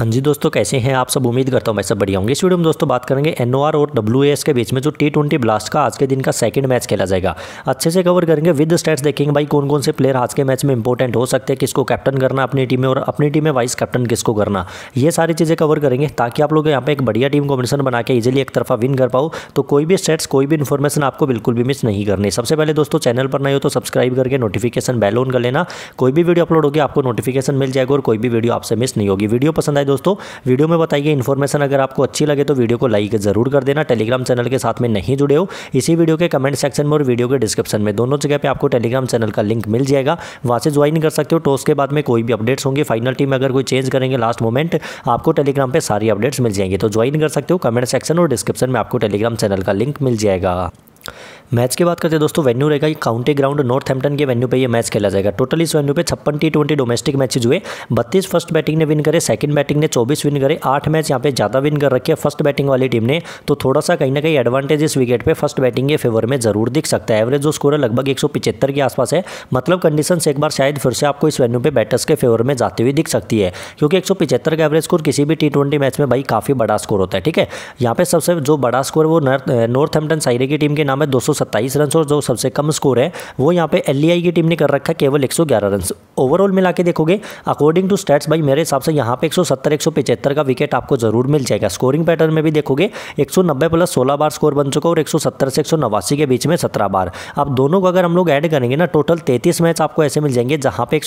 हाँ जी दोस्तों कैसे हैं आप सब उम्मीद करता हूँ मैं सब बढ़िया होंगे इस वीडियो में दोस्तों बात करेंगे एनओआर और डब्ल्यू के बीच में जो टी ट्वेंटी ब्लास्ट का आज के दिन का सेकंड मैच खेला जाएगा अच्छे से कवर करेंगे विद स्टेट्स देखेंगे भाई कौन कौन से प्लेयर आज के मैच में इंपॉर्टेंट हो सकते हैं किसको कैप्टन करना अपनी टीम में और अपनी टीम में वाइस कैप्टन किसको करना ये सारी चीज़ें कवर करेंगे ताकि आप लोग यहाँ पर एक बढ़िया टीम कॉम्बिनेशन बना के ईजिली एक तरफा विन कर पाओ तो कोई भी स्टेट्स कोई भी इन्फॉर्मेशन आपको बिल्कुल भी मिस नहीं करनी सबसे पहले दोस्तों चैनल पर नहीं हो तो सब्सक्राइब करके नोटिफिकेशन बेल ऑन कर लेना कोई भी वीडियो अपलोड होगी आपको नोटिफिकेशन मिल जाएगा और कोई भी वीडियो आपसे मिस नहीं होगी वीडियो पसंद दोस्तों वीडियो में बताइए इन्फॉर्मेशन अगर आपको अच्छी लगे तो वीडियो को लाइक ज़रूर कर देना टेलीग्राम चैनल के साथ में नहीं जुड़े हो इसी वीडियो के कमेंट सेक्शन में और वीडियो के डिस्क्रिप्शन में दोनों जगह पर आपको टेलीग्राम चैनल का लिंक मिल जाएगा वहाँ से ज्वाइन कर सकते हो टॉस तो के बाद में कोई भी अपडेट्स होंगे फाइनल टीम अगर कोई चेंज करेंगे लास्ट मोमेंट आपको टेलीग्राम पर सारी अपडेट्स मिल जाएंगे तो ज्वाइन कर सकते हो कमेंट सेक्शन और डिस्क्रिप्शन में आपको टेलीग्राम चैनल का लिंक मिल जाएगा मैच की बात करते हैं दोस्तों वेन्यू रहेगा ये काउंटी ग्राउंड नॉर्थहैम्पटन के वेन्यू पे ये मैच खेला जाएगा टोटल इस वेन्यू पे छप्पन टी ट्वेंटी डोमेस्टिक मैचेज हुए बत्तीस फर्स्ट बैटिंग ने विन करे सेकंड बैटिंग ने चौबीस विन करे आठ मैच यहाँ पे ज़्यादा विन कर रखे फर्स्ट बैटिंग वाली टीम ने तो थोड़ा सा कहीं ना कहीं एडवांटेज इस विकेट पर फर्स्ट बैटिंग के फेवर में जरूर दिख सकता है एवरेज जो स्कोर लगभग एक के आसपास है मतलब कंडीशन एक बार शायद फिर से आपको इस वेन्यू पर बैटर्स के फेवर में जाती हुई दिख सकती है क्योंकि एक का एवरेज स्कोर किसी भी टी मैच में भाई काफ़ी बड़ा स्कोर होता है ठीक है यहाँ पे सबसे जो बड़ा स्कोर वो नॉर्थ हेम्पटन साइरे की टीम के नाम नाम है दो रन और जो सबसे कम स्कोर है वो यहाँ पे एल e की टीम ने कर रखा है केवल 111 रन ओवरऑल मिला के देखोगे अकॉर्डिंग टू स्टैट्स भाई मेरे हिसाब से यहाँ पे 170 175 का विकेट आपको जरूर मिल जाएगा स्कोरिंग पैटर्न में भी देखोगे 190 प्लस 16 बार स्कोर बन चुका और 170 से एक के बीच में सत्रह बार अब दोनों को अगर हम लोग ऐड करेंगे ना टोटल तैतीस मैच आपको ऐसे मिल जाएंगे जहाँ पे एक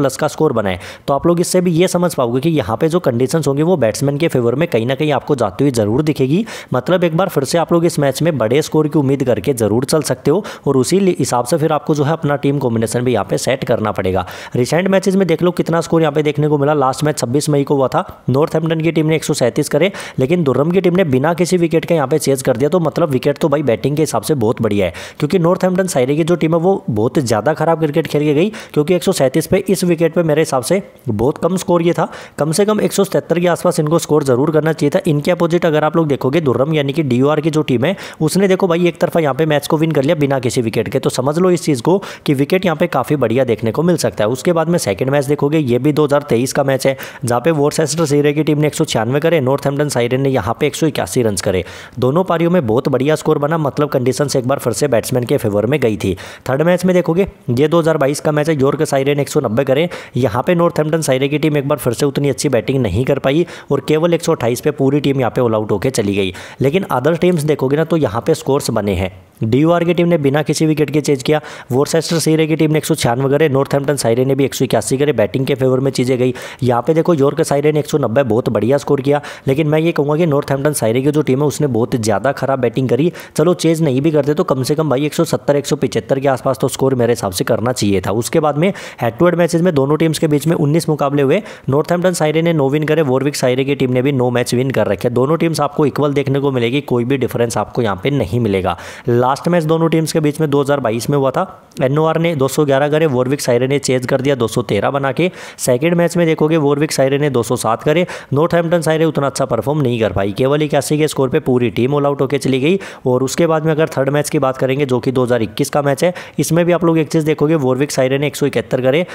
प्लस का स्कोर बनाए तो आप लोग इससे भी ये समझ पाओगे कि यहाँ पे जो कंडीशन होंगे वो बैट्समैन के फेवर में कहीं ना कहीं आपको जाती हुई जरूर दिखेगी मतलब एक बार फिर से आप लोग इस मैच में बड़े स्कोर की उम्मीद करके ज़रूर चल सकते हो और उसी हिसाब से फिर आपको जो है अपना टीम कॉम्बिनेशन भी यहाँ पे सेट करना पड़ेगा रिसेंट मैचेज में देख लो कितना स्कोर यहाँ पे देखने को मिला लास्ट मैच छब्बीस मई को हुआ था नॉर्थ हैम्पटन की टीम ने एक करे लेकिन दुर्रम की टीम ने बिना किसी विकेट के यहाँ पे चेज कर दिया तो मतलब विकेट तो भाई बैटिंग के हिसाब से बहुत बढ़िया है क्योंकि नॉर्थ हैम्पटन की जो टीम है वो बहुत ज़्यादा खराब क्रिकेट खेल के गई क्योंकि एक पे इस विकेट पर मेरे हिसाब से बहुत कम स्कोर ये था कम से कम एक के आसपास इनको स्कोर जरूर करना चाहिए था इनके अपोजिट अगर आप लोग देखोगे दुर्रम यानी कि डी की जो टीम है उसने देखो भाई एक तरफा यहाँ पे मैच को विन कर लिया बिना किसी विकेट के तो समझ लो इस चीज़ को कि विकेट यहाँ पे काफ़ी बढ़िया देखने को मिल सकता है उसके बाद में सेकंड मैच देखोगे ये भी 2023 का मैच है जहाँ पे वोरसेस्टर सीरे की टीम ने एक करे नॉर्थ हेम्पटन साइरन ने यहाँ पे एक रन करे दोनों पारियों में बहुत बढ़िया स्कोर बना मतलब कंडीशन एक बार फिर से बैट्समैन के फेवर में गई थी थर्ड मैच में देखोगे ये दो का मैच है योर्क साइरन एक करे यहाँ पे नॉर्थ हेम्पटन साइरे की टीम एक बार फिर से उतनी अच्छी बैटिंग नहीं कर पाई और केवल एक पे पूरी टीम यहाँ पे ऑल आउट होकर चली गई लेकिन अदर टीम्स देखोगे ना तो यहाँ पे स्कोर्स बने हैं है आर की टीम ने बिना किसी विकेट के चेज किया वोरसेस्टर सीरे की टीम ने एक सौ छियानवे करे नॉर्थहैम्पटन साइरे ने भी एक सौ इक्यासी करे बैटिंग के फेवर में चीज़ें गई यहाँ पे देखो योर्क साइरे ने एक सौ नब्बे बहुत बढ़िया स्कोर किया लेकिन मैं ये कहूँगा कि नॉर्थहैम्पटन साइरे की जो टीम है उसने बहुत ज़्यादा खराब बैटिंग करी चलो चेज नहीं भी करते तो कम से कम भाई एक सौ सत्तर एक सौ पिचहत्तर के आसपास तो स्कोर मेरे हिसाब से करना चाहिए था उसके बाद में हेड टू हेड मैचेज में दोनों टीम्स के बीच में उन्नीस मुकाबले हुए नॉर्थहैम्पटन साइरे ने नो विन करे वोरविक साइरे की टीम ने भी नो मैच विन कर रखे दोनों टीम्स आपको इक्वल देखने को मिलेगी कोई भी डिफरेंस आपको यहाँ पर नहीं मिलेगा लास्ट मैच दोनों टीम्स के बीच में 2022 में हुआ था एनओआर ने 211 करे वोरविक सायरे ने चेज कर दिया 213 बना के सेकेंड मैच में देखोगे वोरविक सायरे ने 207 करे नॉर्थ हेम्पटन सायरे उतना अच्छा परफॉर्म नहीं कर पाई केवल इक्यासी के स्कोर पर पूरी टीम ऑल आउट होकर चली गई और उसके बाद में अगर थर्ड मैच की बात करेंगे जो कि दो का मैच है इसमें भी आप लोग एक चीज़ देखोगे वोरविक सायरे ने एक सौ इकहत्तर करे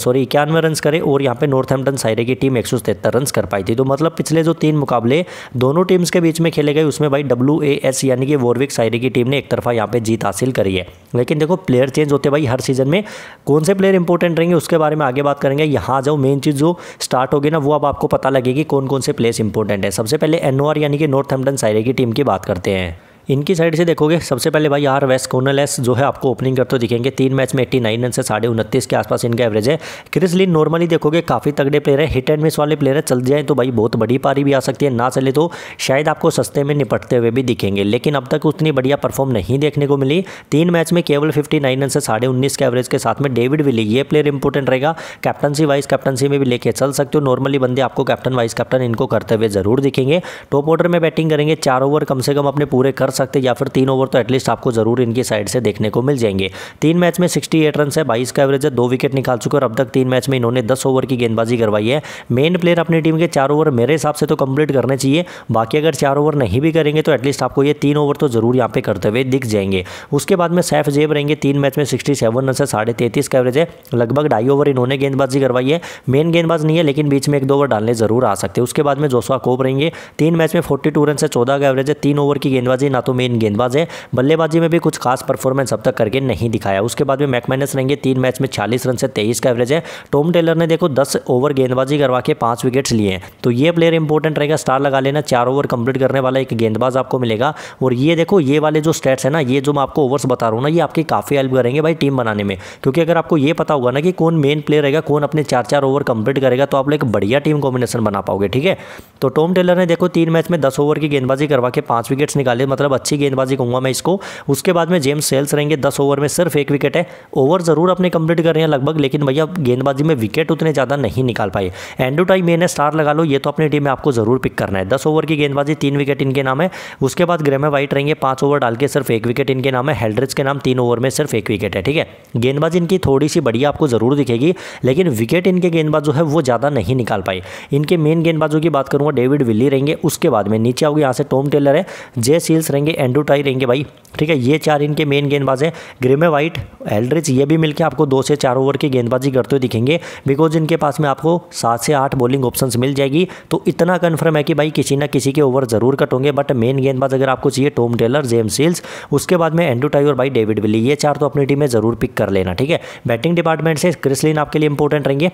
सॉरी इक्यानवे रन करे और यहाँ पे हेम्पटन सायरे की टीम एक सौ तिहत्तर रन कर पाई थी तो मतलब पिछले जो तीन मुकाबले दोनों टीम्स के बीच में खेले गए उसमें भाई डब्ल्यू यानी कि वोरविक सायरे की टीम टीम ने एक तरफा यहाँ पे जीत हासिल करी है लेकिन देखो प्लेयर चेंज होते भाई हर सीजन में कौन से प्लेयर इंपॉर्टेंट रहेंगे उसके बारे में आगे बात करेंगे यहाँ जाओ मेन चीज़ जो स्टार्ट होगी ना वो अब आपको पता लगेगी कौन कौन से प्लेयर्स इंपॉर्टेंट है सबसे पहले एनओआर यानी कि नॉर्थ हेम्पटन सायरे की टीम की बात करते हैं इनकी साइड से देखोगे सबसे पहले भाई आर वेस्ट कोनलेस जो है आपको ओपनिंग करते दिखेंगे तीन मैच में एट्टी नाइन रन से साढ़े उनतीस के आसपास इनका एवरेज है क्रिस लिन नॉर्मली देखोगे काफ़ी तगड़े प्लेयर है हिट एंड मिस वाले प्लेयर है चल जाए तो भाई बहुत बड़ी पारी भी आ सकती है ना चले तो शायद आपको सस्ते में निपटते हुए भी दिखेंगे लेकिन अब तक उतनी बढ़िया परफॉर्म नहीं देखने को मिली तीन मैच में केवल फिफ्टी रन से साढ़े के एवरेज के साथ में डेविड विली ये प्लेयर इंपॉर्टेंट रहेगा कैप्टनसी वाइस कैप्टनसी में भी लेके चल सकते हो नॉर्मली बंदे आपको कैप्टन वाइस कैप्टन इनको करते हुए जरूर दिखेंगे टॉप ऑर्डर में बैटिंग करेंगे चार ओवर कम से कम अपने पूरे कर सकते या फिर तीन ओवर तो एटलीस्ट आपको जरूर इनकी साइड से देखने को मिल जाएंगे तीन मैच में सिक्सटी एट रन है बाईस का एवरेज है दो विकेट निकाल चुके और अब तक तीन मैच में इन्होंने दस ओवर की गेंदबाजी करवाई है मेन प्लेयर अपनी टीम के चार ओवर मेरे हिसाब से तो कंप्लीट करने चाहिए बाकी अगर चार ओवर नहीं भी करेंगे तो एटलीस्ट आपको ये तीन ओवर तो जरूर यहाँ पे करते हुए दिख जाएंगे उसके बाद में सैफ जेब रहेंगे तीन मैच में सिक्सटी सेवन रन है साढ़े तैतीस का एवरेज है लगभग ढाई ओवर इन्होंने गेंदबाजी करवाई है मेन गेंदबाज नहीं है लेकिन बीच में एक दो ओवर डालने जरूर आ सकते हैं उसके बाद में जोसवा कोप रहेंगे तीन मैच में फोर्टी टू रन से चौदह का एवरेज है तीन ओवर की गेंदबाजी ना तो मेन गेंदबाज है बल्लेबाजी में भी कुछ खास परफॉर्मेंस अब तक करके नहीं दिखाया उसके बाद में मैकमाइनस रहेंगे तीन मैच में चालीस रन से तेईस का एवरेज है टॉम टेलर ने देखो दस ओवर गेंदबाजी करवा के पांच विकेट्स लिए हैं तो ये प्लेयर इंपॉर्टेंट रहेगा स्टार लगा लेना चार ओवर कंप्लीट करने वाला एक गेंदबाज आपको मिलेगा और ये देखो ये वाले जो स्टेट्स है ना ये जो मैं आपको ओवर्स बता रहा हूँ ना ये आपकी काफ़ी हेल्प करेंगे भाई टीम बनाने में क्योंकि अगर आपको ये पता होगा ना कि कौन मेन प्लेयर रहेगा कौन अपने चार चार ओवर कंप्लीट करेगा तो आप लोग एक बढ़िया टीम कॉम्बिनेशन बना पाओगे ठीक है तो टॉम टेलर ने देखो तीन मैच में दस ओवर की गेंदबाजी करवा के पाँच विकेट्स निकाले मतलब मतलब अच्छी गेंदबाजी कहूँगा मैं इसको उसके बाद में जेम्स सेल्स रहेंगे दस ओवर में सिर्फ एक विकेट है ओवर ज़रूर अपने कंप्लीट कर रहे हैं लगभग लेकिन भैया गेंदबाजी में विकेट उतने ज़्यादा नहीं निकाल पाए एंडो टाइम मैंने स्टार लगा लो ये तो अपनी टीम में आपको ज़रूर पिक करना है दस ओवर की गेंदबाजी तीन विकेट इनके नाम है उसके बाद ग्रेमे वाइट रहेंगे पाँच ओवर डाल के सिर्फ एक विकेट इनके नाम है हेल्ड्रिज के नाम तीन ओवर में सिर्फ एक विकेट है ठीक है गेंदबाजी इनकी थोड़ी सी बढ़िया आपको ज़रूर दिखेगी लेकिन विकेट इनके गेंदबाज जो है वो ज़्यादा नहीं निकाल पाए इनके मेन गेंदबाजों की बात करूँगा डेविड विली रहेंगे उसके बाद में नीचे आओगे यहाँ से टॉम टेलर है जे सील्स रहेंगे रहेंगे एंडू टाई रहेंगे भाई ठीक है ये चार इनके मेन गेंदबाज हैं ग्रेमे वाइट एलड्रिच ये भी मिलकर आपको दो से चार ओवर की गेंदबाजी करते हुए दिखेंगे बिकॉज इनके पास में आपको सात से आठ बॉलिंग ऑप्शन मिल जाएगी तो इतना कन्फर्म है कि भाई किसी ना किसी के ओवर ज़रूर कटेंगे बट मेन गेंदबाज अगर आपको चाहिए टॉम टेलर जेम सील्स उसके बाद में एंडू टाई और भाई डेविड विली ये चार तो अपनी टीम में ज़रूर पिक कर लेना ठीक है बैटिंग डिपार्टमेंट से क्रिसलिन आपके लिए इंपॉर्टेंट रहेंगे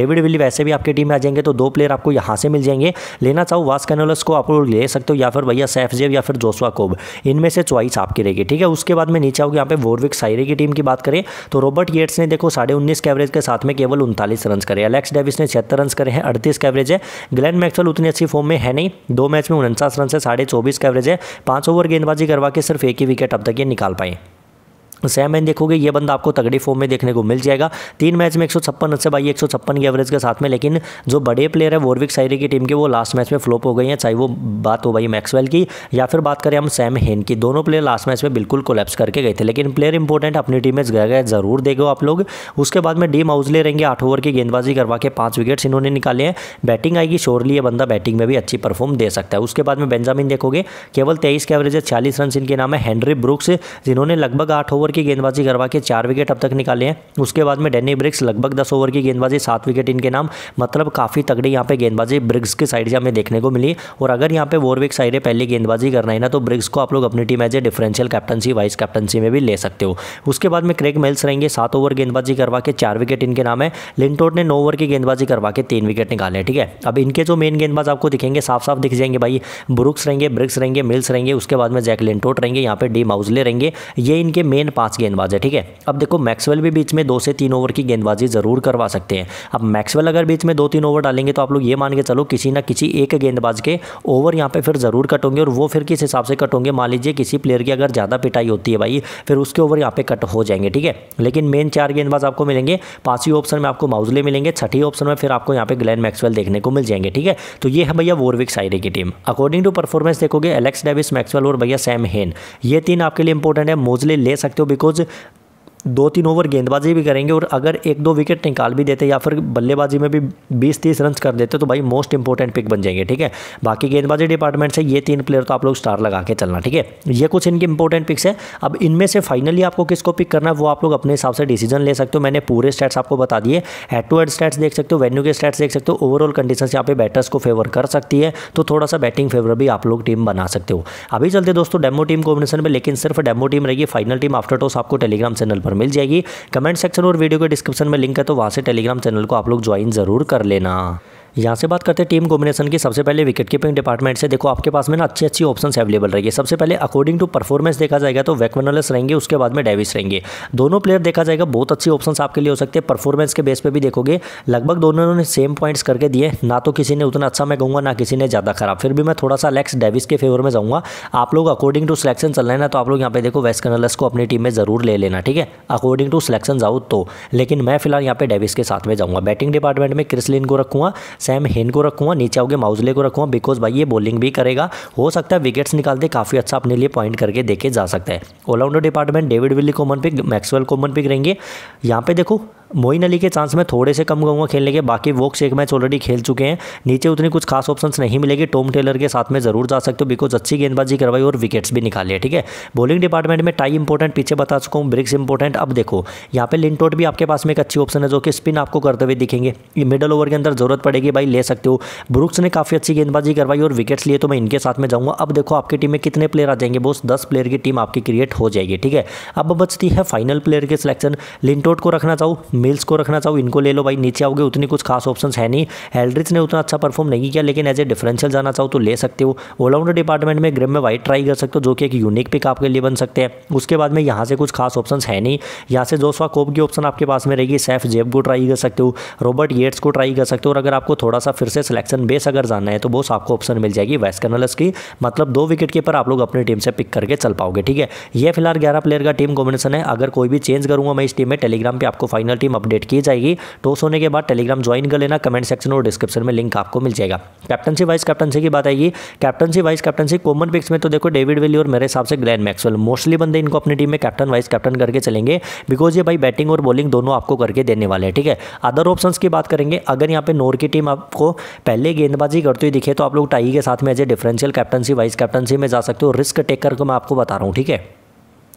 डेविड विली वैसे भी आपकी टीम में आ जाएंगे तो दो प्लेयर आपको यहाँ से मिल जाएंगे लेना चाहो वास को आप ले सकते हो या फिर भैया सैफजेव या फिर जोसवा को जैकोब इनमें से च्वाइस आपकी रहेगी ठीक है उसके बाद में नीचे आओगे यहाँ पे वोरविक साइरे की टीम की बात करें तो रॉबर्ट येट्स ने देखो साढ़े उन्नीस के एवरेज के साथ में केवल उनतालीस रन करे एलेक्स डेविस ने छिहत्तर रन करे हैं अड़तीस का एवरेज है ग्लैन मैक्सवेल उतनी अच्छी फॉर्म में है नहीं दो मैच में उनचास रन से साढ़े चौबीस का एवरेज है पाँच ओवर गेंदबाजी करवा के सिर्फ एक ही विकेट अब तक ये निकाल पाए सैम मैन देखोगे ये बंदा आपको तगड़ी फॉर्म में देखने को मिल जाएगा तीन मैच में एक सौ छप्पन से भाई एक सौ छप्पन की एवरेज के साथ में लेकिन जो बड़े प्लेयर है वोरविक साइरी की टीम के वो लास्ट मैच में फ्लॉप हो गई हैं चाहे वो बात हो भाई मैक्सवेल की या फिर बात करें हम सैम हेन की दोनों प्लेयर लास्ट मैच में बिल्कुल कोलेप्स करके गए थे लेकिन प्लेयर इंपॉर्टेंट अपनी टीम में गए जरूर देखो आप लोग उसके बाद में डी माउजले रहेंगे आठ ओवर की गेंदबाजी करवा के पाँच विकेट्स इन्होंने निकाले हैं बैटिंग आएगी शोरली ये बंदा बैटिंग में भी अच्छी परफॉर्म दे सकता है उसके बाद में बेंजामिन देखोगे केवल तेईस के एवरेज है छियालीस रन इनके नाम है हेनरी ब्रुक्स जिन्होंने लगभग आठ ओवर ओवर की गेंदबाजी करवा के चार विकेट अब तक निकाले हैं उसके बाद में डेनी ब्रिक्स लगभग दस ओवर की गेंदबाजी सात विकेट इनके नाम मतलब काफ़ी तगड़ी यहाँ पे गेंदबाजी ब्रिक्स की साइड से हमें देखने को मिली और अगर यहाँ पे वोरविक साइड पहले गेंदबाजी करना है ना तो ब्रिक्स को आप लोग अपनी team as a differential captaincy vice captaincy में भी ले सकते हो उसके बाद में क्रेक मेल्स रहेंगे सात ओवर गेंदबाजी करवा के चार विकेट इनके नाम है लिंटोट ने नौ ओवर की गेंदबाजी करवा के तीन विकेट निकाले ठीक है अब इनके जो मेन गेंदबाज आपको दिखेंगे साफ साफ दिख जाएंगे भाई ब्रुक्स रहेंगे ब्रिक्स रहेंगे मिल्स रहेंगे उसके बाद में जैक लिंटोट रहेंगे यहाँ पे डी माउजले रहेंगे ये इनके मेन पांच गेंदबाज है ठीक है अब देखो मैक्सवेल भी बीच में दो से तीन ओवर की गेंदबाजी ज़रूर करवा सकते हैं अब मैक्सवेल अगर बीच में दो तीन ओवर डालेंगे तो आप लोग ये मान के चलो किसी ना किसी एक गेंदबाज के ओवर यहाँ पे फिर ज़रूर कट होंगे और वो फिर किस हिसाब से कट होंगे मान लीजिए किसी प्लेयर की अगर ज़्यादा पिटाई होती है भाई फिर उसके ओवर यहाँ पे कट हो जाएंगे ठीक है लेकिन मेन चार गेंदबाज आपको मिलेंगे पांचवी ऑप्शन में आपको माउजले मिलेंगे छठी ऑप्शन में फिर आपको यहाँ पे ग्लैन मैक्सवेल देखने को मिल जाएंगे ठीक है तो ये है भैया वोरविक साइडे की टीम अकॉर्डिंग टू परफॉर्मेंस देखोगे एलेक्स डेविस मैक्सवेल और भैया सैम हेन ये तीन आपके लिए इंपॉर्टेंट है मोजले ले सकते हो because दो तीन ओवर गेंदबाजी भी करेंगे और अगर एक दो विकेट निकाल भी देते या फिर बल्लेबाजी में भी बीस तीस रन कर देते तो भाई मोस्ट इंपॉर्टेंट पिक बन जाएंगे ठीक है बाकी गेंदबाजी डिपार्टमेंट से ये तीन प्लेयर तो आप लोग स्टार लगा के चलना ठीक है ये कुछ इनके इंपॉर्टेंट पिक्स है अब इनमें से फाइनली आपको किसको पिक करना है वो आप लोग अपने हिसाब से डिसीजन ले सकते हो मैंने पूरे स्टेट्स आपको बता दिए हेड टू हेड स्टेट्स देख सकते हो वेन्यू के स्टेट्स देख सकते हो ओवरऑल कंडीशन यहाँ पे बैटर्स को फेवर कर सकती है तो थोड़ा सा बैटिंग फेवर भी आप लोग टीम बना सकते हो अभी चलते दोस्तों डेमो टीम कॉम्बिनेशन में लेकिन सिर्फ डेमो टीम रहेगी फाइनल टीम आफ्टर टॉस आपको टेलीग्राम चैनल पर मिल जाएगी कमेंट सेक्शन और वीडियो के डिस्क्रिप्शन में लिंक है तो वहाँ से टेलीग्राम चैनल को आप लोग ज्वाइन ज़रूर कर लेना यहाँ से बात करते हैं टीम कॉम्बिनेशन की सबसे पहले विकेट कीपिंग डिपार्टमेंट से देखो आपके पास में ना अच्छी अच्छी ऑप्शन अवेलेबल रहेगी सबसे पहले अकॉर्डिंग टू परफॉर्मेंस देखा जाएगा तो वैकमेनोलस रहेंगे उसके बाद में डेविस रहेंगे दोनों प्लेयर देखा जाएगा बहुत अच्छी ऑप्शन आपके लिए हो सकते हैं परफॉर्मेंस के बेस पर भी देखोगे लगभग दोनों ने सेम पॉइंट्स करके दिए ना तो किसी ने उतना अच्छा मैं कहूँगा ना किसी ने ज़्यादा खराब फिर भी मैं थोड़ा सा लेक्स डेविस के फेवर में जाऊँगा आप लोग अकॉर्डिंग टू सिलेक्शन चल रहे हैं ना तो आप लोग यहाँ पे देखो वैक्वेनलस को अपनी टीम में ज़रूर ले लेना ठीक है अकॉर्डिंग टू सिलेक्शन जाऊँ तो लेकिन मैं फिलहाल यहाँ पे डेविस के साथ में जाऊँगा बैटिंग डिपार्टमेंट में क्रिसलिन को रखूँगा सैम हेन को रखूँगा नीचे आओगे माउजले को रखूँगा बिकॉज भाई ये बॉलिंग भी करेगा हो सकता है विकेट्स निकालते काफ़ी अच्छा अपने लिए पॉइंट करके देखे जा सकता है allrounder department David Willey common pick Maxwell common pick रहेंगे यहाँ पे देखो मोइन अली के चांस मैं थोड़े से कम कहूँगा खेलने के बाकी वोक्स एक मैच ऑलरेडी खेल चुके हैं नीचे उतनी कुछ खास ऑप्शंस नहीं मिलेगी टॉम टेलर के साथ में ज़रूर जा सकते हो बिकॉज अच्छी गेंदबाजी करवाई और विकेट्स भी निकाल लिया ठीक है बॉलिंग डिपार्टमेंट में टाई इंपॉर्टेंट पीछे बता चुका हूँ ब्रिक्स इंपॉर्टेंट अब देखो यहाँ पे लिंटोट भी आपके पास में एक अच्छी ऑप्शन है जो कि स्पिन आपको करते हुए दिखेंगे मिडल ओवर के अंदर जरूरत पड़ेगी भाई ले सकते हो ब्रुक्स ने काफ़ी अच्छी गेंदबाजी करवाई और विकेट्स लिए तो मैं इनके साथ में जाऊँगा अब देखो आपकी टीम में कितने प्लेयर आ जाएंगे बोस दस प्लेयर की टीम आपकी क्रिएट हो जाएगी ठीक है अब बचती है फाइनल प्लेयर के सिलेक्शन लिंटोट को रखना चाहूँ मिल्स को रखना चाहो इनको ले लो भाई नीचे आओगे उतनी कुछ खास ऑप्शन है नहीं एल्ड्रिच ने उतना अच्छा परफॉर्म नहीं किया लेकिन एज ए डिफरेंशियल जाना चाहो तो ले सकते हो ऑलराउंडर डिपार्टमेंट में ग्रेम में वाइट ट्राई कर सकते हो जो कि एक यूनिक पिक आपके लिए बन सकते हैं उसके बाद में यहाँ से कुछ खास ऑप्शन है नहीं यहाँ से जोसवा कोप की ऑप्शन आपके पास में रहेगी सैफ जेब को ट्राई कर सकते हो रॉबर्ट येट्स को ट्राई कर सकते हो और अगर आपको थोड़ा सा फिर से सिलेक्शन बेस अगर जाना है तो बोस आपको ऑप्शन मिल जाएगी वेस्ट कर्नल्स की मतलब दो विकेट कीपर आप लोग अपनी टीम से पिक करके चल पाओगे ठीक है ये फिलहाल ग्यारह प्लेयर का टीम कॉम्बिनेशन है अगर कोई भी चेंज करूंगा मैं इस टीम में टेलीग्राम पर आपको फाइनल टीम अपडेट की जाएगी टॉस होने के बाद टेलीग्राम ज्वाइन कर लेना कमेंट सेक्शन और डिस्क्रिप्शन में लिंक आपको मिल जाएगा कैप्टनसी वाइस कैप्टनसी की बात आएगी captaincy vice captaincy common picks में तो देखो डेविड वेली और मेरे हिसाब से ग्लैन मैक्सवेल मोस्टली बंदे इनको अपनी टीम में कैप्टन वाइस कैप्टन करके चलेंगे बिकॉज ये भाई बैटिंग और बॉलिंग दोनों आपको करके देने वाले हैं ठीक है अदर ऑप्शन की बात करेंगे अगर यहाँ पे नोर की टीम आपको पहले गेंदबाजी करते हुए दिखे तो आप लोग टाई के साथ में as a differential captaincy vice captaincy में जा सकते हो रिस्क टेकर को मैं आपको बता रहा हूँ ठीक है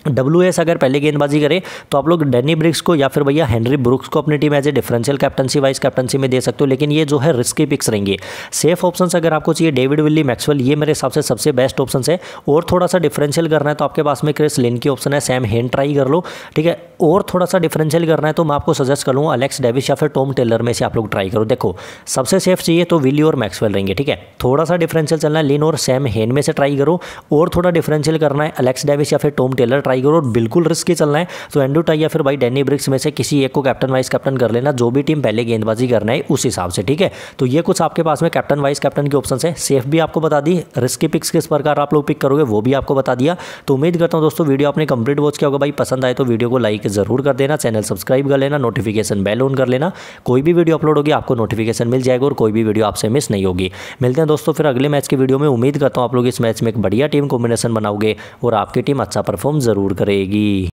डब्ल्यू एस अगर पहले गेंदबाजी करे तो आप लोग डेनी ब्रिक्स को या फिर भैया हेनरी ब्रुक्स को अपनी team as a differential captaincy vice captaincy में दे सकते हो लेकिन ये जो है रिस्की पिक्स रहेंगे सेफ ऑप्शंस अगर आपको चाहिए डेविड विली मैक्सवेल ये मेरे हिसाब से सबसे बेस्ट ऑप्शन है और थोड़ा सा डिफरेंशियल करना है तो आपके पास में क्रिस लिन की ऑप्शन है सैम हेन ट्राई कर लो ठीक है और थोड़ा सा डिफरेंशियल करना है तो मैं आपको सजेस्ट करूँगा अलेक्स डेविस या फिर टॉम टेलर में से आप लोग ट्राई करो देखो सबसे सेफ चाहिए तो विली और मैक्सवेल रहेंगे ठीक है थोड़ा सा डिफरेंशियल चलना है लिन और सैम हेन में से ट्राई करो और थोड़ा डिफरेंशियल करना है अलेक्स डेविस या फिर टॉम टेलर ट्राई करो बिल्कुल रिस्क ही चलना है तो एंड्रू टाई या फिर भाई डेनी ब्रिक्स में से किसी एक को कैप्टन वाइस कैप्टन कर लेना जो भी टीम पहले गेंदबाजी करना है उस हिसाब से ठीक है तो ये कुछ आपके पास में कैप्टन वाइस कैप्टन के ऑप्शन है सेफ भी आपको बता दी रिस्क पिक्स किस प्रकार आप लोग पिक करोगे वो भी आपको बता दिया तो उम्मीद करता हूँ दोस्तों वीडियो आपने कंप्लीट वॉच किया होगा भाई पसंद आए तो वीडियो को लाइक जरूर कर देना चैनल सब्सक्राइब कर लेना नोटिफिकेशन बेल ऑन कर लेना कोई भी वीडियो अपलोड होगी आपको नोटिफिकेशन मिल जाएगा और कोई भी वीडियो आपसे मिस नहीं होगी मिलते हैं दोस्तों फिर अगले मैच की वीडियो में उम्मीद करता हूँ आप लोग इस मैच में एक बढ़िया टीम कॉम्बिनेशन बनाओगे और आपकी टीम अच्छा परफॉर्म जरूर ज़रूर करेगी